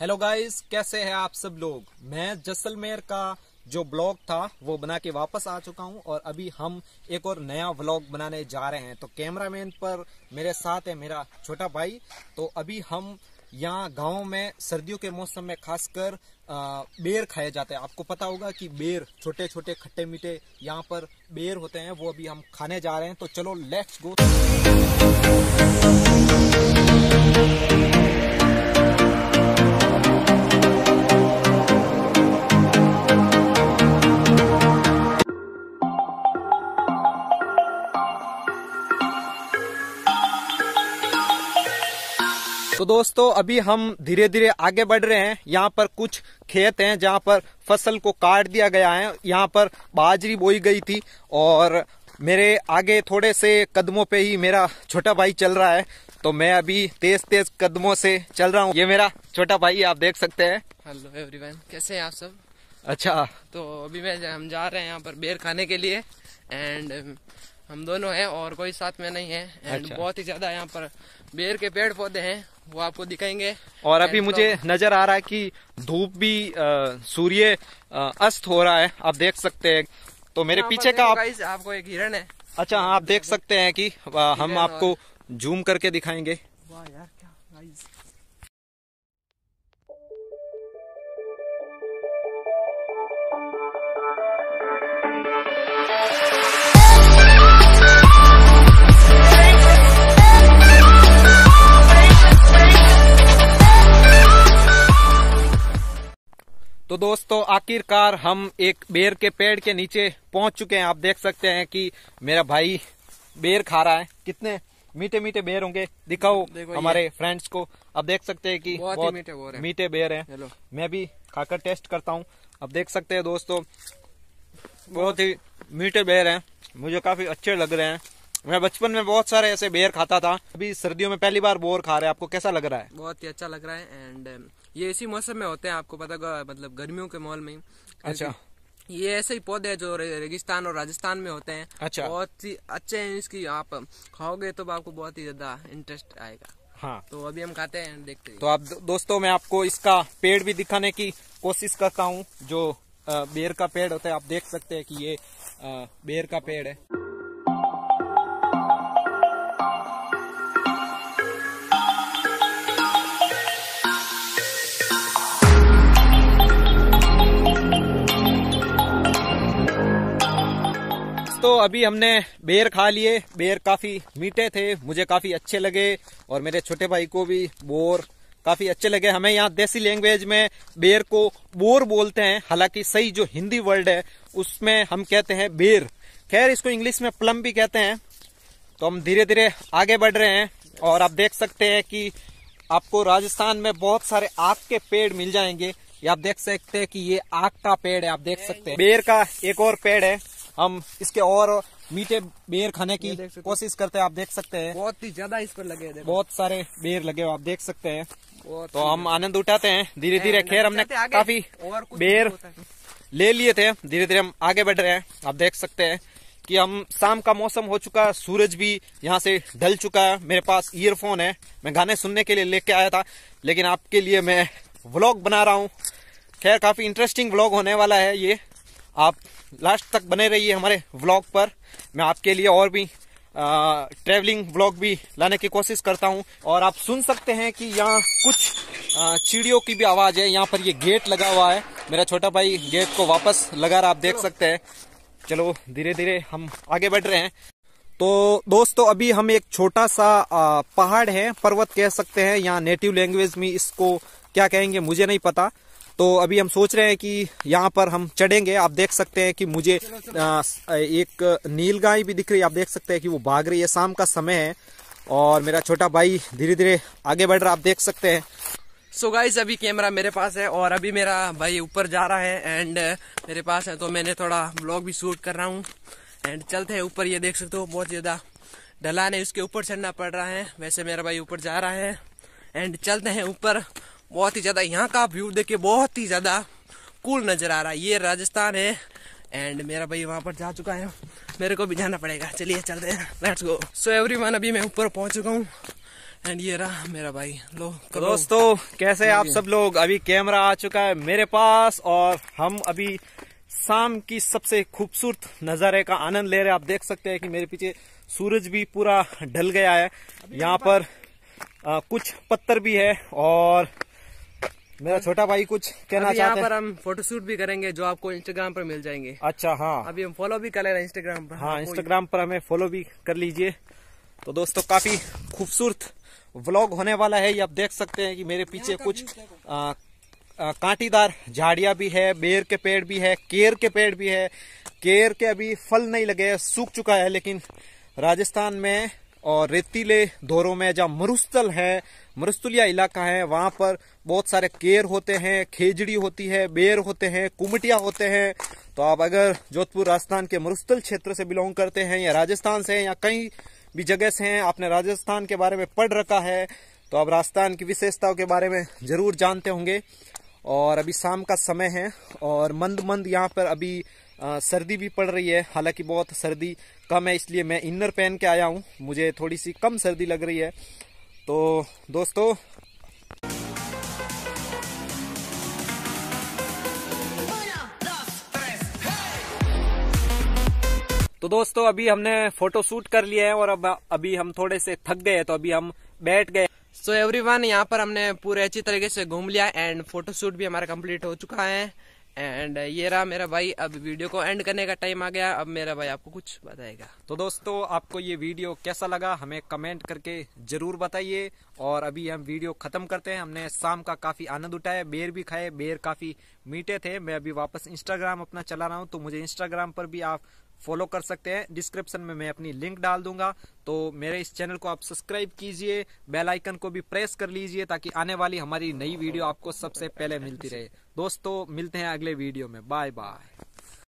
Hello guys कैसे हैं आप सब लोग मैं जैसलमेर का जो ब्लॉग था वो बना के वापस आ चुका हूं और अभी हम एक और नया व्लॉग बनाने जा रहे हैं तो कैमरामैन पर मेरे साथ है मेरा छोटा भाई तो अभी हम यहाँ गांव में सर्दियों के मौसम में खासकर बेर खाए जाते हैं आपको पता होगा कि बेर छोटे छोटे खट्टे मीठे यहाँ पर बेर होते हैं वो अभी हम खाने जा रहे हैं तो चलो लेट्स गो तो दोस्तों अभी हम धीरे धीरे आगे बढ़ रहे हैं यहाँ पर कुछ खेत हैं जहाँ पर फसल को काट दिया गया है यहाँ पर बाजरी बोई गई थी और मेरे आगे थोड़े से कदमों पे ही मेरा छोटा भाई चल रहा है तो मैं अभी तेज तेज कदमों से चल रहा हूँ ये मेरा छोटा भाई आप देख सकते हैं हेलो एवरीवन कैसे हैं आप सब अच्छा तो अभी मैं हम जा रहे हैं यहाँ पर बेर खाने के लिए एंड हम दोनों हैं और कोई साथ में नहीं है एंड अच्छा। बहुत ही ज्यादा यहाँ पर बेर के पेड़ पौधे हैं वो आपको दिखाएंगे और अभी मुझे um, नजर आ रहा है कि धूप भी सूर्य अस्त हो रहा है आप देख सकते हैं तो मेरे पीछे का आप... आपको एक हिरण है अच्छा आप देख सकते हैं कि हम आपको जूम करके दिखाएंगे वाह यार क्या तो दोस्तों आखिरकार हम एक बेर के पेड़ के नीचे पहुंच चुके हैं आप देख सकते हैं कि मेरा भाई बेर खा रहा है कितने मीठे मीठे बेर होंगे दिखाओ हमारे फ्रेंड्स को आप देख सकते हैं कि बहुत, बहुत मीठे, है। मीठे बेर हैं मैं भी खाकर टेस्ट करता हूं आप देख सकते हैं दोस्तों बहुत ही मीठे बेर हैं मुझे काफी अच्छे लग रहे हैं मैं बचपन में बहुत सारे ऐसे बेर खाता था अभी सर्दियों में पहली बार बोर खा रहे हैं आपको कैसा लग रहा है बहुत ही अच्छा लग रहा है एंड ये इसी मौसम में होते हैं आपको पता मतलब गर्मियों के माहौल में अच्छा ये ऐसे ही पौधे जो रेगिस्तान और राजस्थान में होते हैं अच्छा बहुत ही अच्छे हैं इसकी आप खाओगे तो आपको बहुत ही ज्यादा इंटरेस्ट आएगा हाँ तो अभी हम खाते हैं देखते हैं तो आप दोस्तों मैं आपको इसका पेड़ भी दिखाने की कोशिश करता हूँ जो बेर का पेड़ होता है आप देख सकते हैं कि ये बेर का पेड़ है तो अभी हमने बेर खा लिए बेर काफ़ी मीठे थे मुझे काफ़ी अच्छे लगे और मेरे छोटे भाई को भी बोर काफ़ी अच्छे लगे हमें यहाँ देसी लैंग्वेज में बेर को बोर बोलते हैं हालांकि सही जो हिंदी वर्ड है उसमें हम कहते हैं बेर खैर इसको इंग्लिश में प्लम भी कहते हैं तो हम धीरे धीरे आगे बढ़ रहे हैं और आप देख सकते हैं कि आपको राजस्थान में बहुत सारे आग के पेड़ मिल जाएंगे ये आप देख सकते हैं कि ये आग का पेड़ है आप देख सकते हैं बेर का एक और पेड़ है हम इसके और मीठे बेर खाने की कोशिश करते हैं आप देख सकते हैं बहुत ही ज्यादा इस पर लगे बहुत सारे बेर लगे हुए आप देख सकते हैं तो हम आनंद उठाते हैं धीरे धीरे खैर हमने काफी बेर ले लिए थे धीरे धीरे हम आगे बढ़ रहे हैं आप देख सकते हैं कि हम शाम का मौसम हो चुका है सूरज भी यहाँ से ढल चुका है मेरे पास ईयरफोन है मैं गाने सुनने के लिए लेके आया था लेकिन आपके लिए मैं व्लॉग बना रहा हूँ खैर काफ़ी इंटरेस्टिंग व्लॉग होने वाला है ये आप लास्ट तक बने रहिए हमारे व्लॉग पर मैं आपके लिए और भी ट्रैवलिंग व्लॉग भी लाने की कोशिश करता हूँ और आप सुन सकते हैं कि यहाँ कुछ चिड़ियों की भी आवाज़ है यहाँ पर ये गेट लगा हुआ है मेरा छोटा भाई गेट को वापस लगा रहा आप देख सकते हैं चलो धीरे धीरे हम आगे बढ़ रहे हैं तो दोस्तों अभी हम एक छोटा सा पहाड़ है पर्वत कह सकते हैं यहाँ नेटिव लैंग्वेज में इसको क्या कहेंगे मुझे नहीं पता तो अभी हम सोच रहे हैं कि यहाँ पर हम चढ़ेंगे आप देख सकते हैं कि मुझे एक गाय भी दिख रही है आप देख सकते हैं कि वो भाग रही है शाम का समय है और मेरा छोटा भाई धीरे धीरे आगे बढ़ रहा आप देख सकते हैं सो so गाइज अभी कैमरा मेरे पास है और अभी मेरा भाई ऊपर जा रहा है एंड uh, मेरे पास है तो मैंने थोड़ा ब्लॉग भी शूट कर रहा हूँ एंड चलते हैं ऊपर ये देख सकते हो बहुत ज़्यादा ढलान है उसके ऊपर चढ़ना पड़ रहा है वैसे मेरा भाई ऊपर जा रहा है एंड चलते हैं ऊपर बहुत ही ज़्यादा यहाँ का व्यू देख बहुत ही ज़्यादा कूल नज़र आ रहा है ये राजस्थान है एंड मेरा भाई वहाँ पर जा चुका है मेरे को भी जाना पड़ेगा चलिए चलते हैं लेट्स गो सो एवरीवन अभी मैं ऊपर पहुँच चुका हूँ एंड ये रहा मेरा भाई लो दोस्तों कैसे आप सब लोग अभी कैमरा आ चुका है मेरे पास और हम अभी शाम की सबसे खूबसूरत नजारे का आनंद ले रहे आप देख सकते हैं कि मेरे पीछे सूरज भी पूरा ढल गया है यहाँ पर आ, कुछ पत्थर भी है और मेरा छोटा भाई कुछ कहना चाहते हैं यहाँ पर हम फोटोशूट भी करेंगे जो आपको इंस्टाग्राम पर मिल जाएंगे अच्छा हाँ अभी हम फॉलो भी कर ले रहे हैं इंस्टाग्राम पर हाँ इंस्टाग्राम पर हमें फॉलो भी कर लीजिए तो दोस्तों काफी खूबसूरत व्लॉग होने वाला है ये आप देख सकते हैं कि मेरे पीछे कुछ कांटीदार झाड़िया भी है बेर के पेड़ भी है केर के पेड़ भी है केर के अभी फल नहीं लगे सूख चुका है लेकिन राजस्थान में और रेतीले दौरों में जहाँ मरुस्थल है मरुस्थलिया इलाका है वहाँ पर बहुत सारे केर होते हैं खेजड़ी होती है बेर होते हैं कुमटिया होते हैं तो आप अगर जोधपुर राजस्थान के मरुस्थल क्षेत्र से बिलोंग करते हैं या राजस्थान से या कहीं भी जगह से हैं आपने राजस्थान के बारे में पढ़ रखा है तो आप राजस्थान की विशेषताओं के बारे में ज़रूर जानते होंगे और अभी शाम का समय है और मंद मंद यहाँ पर अभी सर्दी भी पड़ रही है हालांकि बहुत सर्दी कम है इसलिए मैं इनर पहन के आया हूँ मुझे थोड़ी सी कम सर्दी लग रही है तो दोस्तों तो दोस्तों अभी हमने फोटो शूट कर लिया है और अब अभी हम थोड़े से थक गए तो अभी हम बैठ गए सो so एवरीवन यहाँ पर हमने पूरे अच्छी तरीके से घूम लिया एंड फोटो शूट भी हमारा कंप्लीट हो चुका है एंड uh, ये रहा मेरा भाई अब वीडियो को एंड करने का टाइम आ गया अब मेरा भाई आपको कुछ बताएगा तो दोस्तों आपको ये वीडियो कैसा लगा हमें कमेंट करके जरूर बताइए और अभी हम वीडियो खत्म करते हैं हमने शाम का काफी आनंद उठाया बेर भी खाए बेर काफी मीठे थे मैं अभी वापस इंस्टाग्राम अपना चला रहा हूँ तो मुझे इंस्टाग्राम पर भी आप फॉलो कर सकते हैं डिस्क्रिप्शन में मैं अपनी लिंक डाल दूंगा तो मेरे इस चैनल को आप सब्सक्राइब कीजिए बेल आइकन को भी प्रेस कर लीजिए ताकि आने वाली हमारी नई वीडियो आपको सबसे पहले मिलती रहे दोस्तों मिलते हैं अगले वीडियो में बाय बाय